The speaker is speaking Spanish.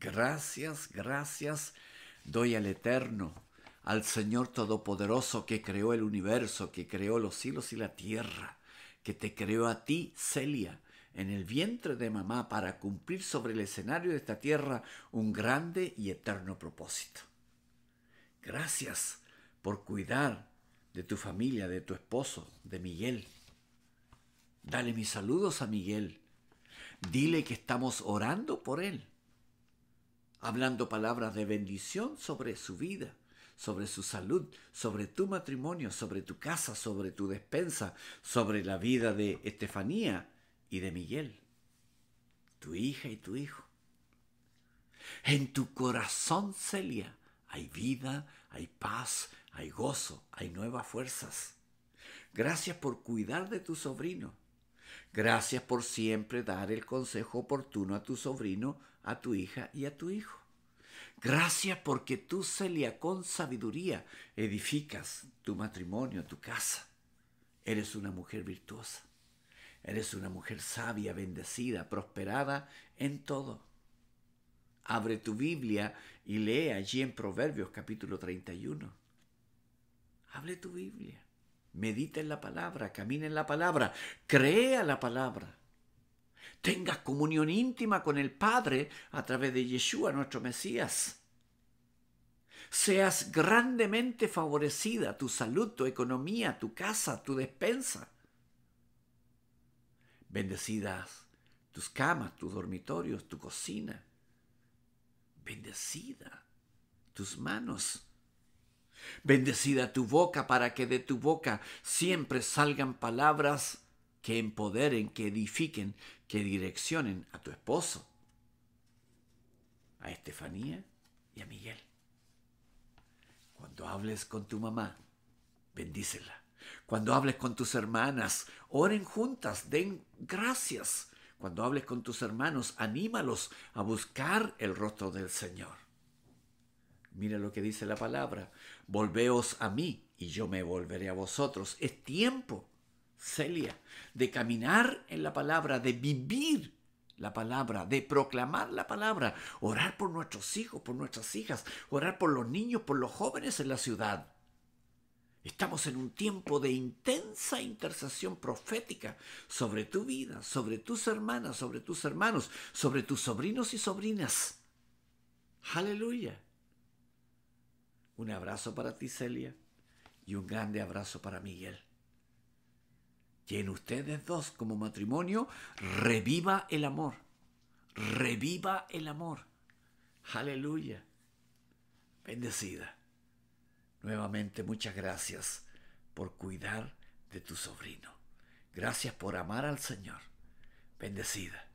Gracias, gracias doy al Eterno, al Señor Todopoderoso que creó el universo, que creó los cielos y la tierra, que te creó a ti, Celia, en el vientre de mamá para cumplir sobre el escenario de esta tierra un grande y eterno propósito. Gracias por cuidar de tu familia, de tu esposo, de Miguel. Dale mis saludos a Miguel. Dile que estamos orando por él hablando palabras de bendición sobre su vida, sobre su salud, sobre tu matrimonio, sobre tu casa, sobre tu despensa, sobre la vida de Estefanía y de Miguel, tu hija y tu hijo. En tu corazón, Celia, hay vida, hay paz, hay gozo, hay nuevas fuerzas. Gracias por cuidar de tu sobrino. Gracias por siempre dar el consejo oportuno a tu sobrino, a tu hija y a tu hijo. Gracias porque tú, Celia, con sabiduría edificas tu matrimonio, tu casa. Eres una mujer virtuosa. Eres una mujer sabia, bendecida, prosperada en todo. Abre tu Biblia y lee allí en Proverbios capítulo 31. Abre tu Biblia. Medita en la palabra, camina en la palabra, crea la palabra. Tenga comunión íntima con el Padre a través de Yeshua, nuestro Mesías. Seas grandemente favorecida tu salud, tu economía, tu casa, tu despensa. Bendecidas tus camas, tus dormitorios, tu cocina. Bendecida tus manos Bendecida tu boca para que de tu boca siempre salgan palabras que empoderen, que edifiquen, que direccionen a tu esposo, a Estefanía y a Miguel. Cuando hables con tu mamá, bendícela. Cuando hables con tus hermanas, oren juntas, den gracias. Cuando hables con tus hermanos, anímalos a buscar el rostro del Señor. Mira lo que dice la palabra. Volveos a mí y yo me volveré a vosotros. Es tiempo, Celia, de caminar en la palabra, de vivir la palabra, de proclamar la palabra, orar por nuestros hijos, por nuestras hijas, orar por los niños, por los jóvenes en la ciudad. Estamos en un tiempo de intensa intercesión profética sobre tu vida, sobre tus hermanas, sobre tus hermanos, sobre tus sobrinos y sobrinas. Aleluya. Un abrazo para ti, Celia, y un grande abrazo para Miguel. Que en ustedes dos, como matrimonio, reviva el amor. Reviva el amor. Aleluya. Bendecida. Nuevamente, muchas gracias por cuidar de tu sobrino. Gracias por amar al Señor. Bendecida.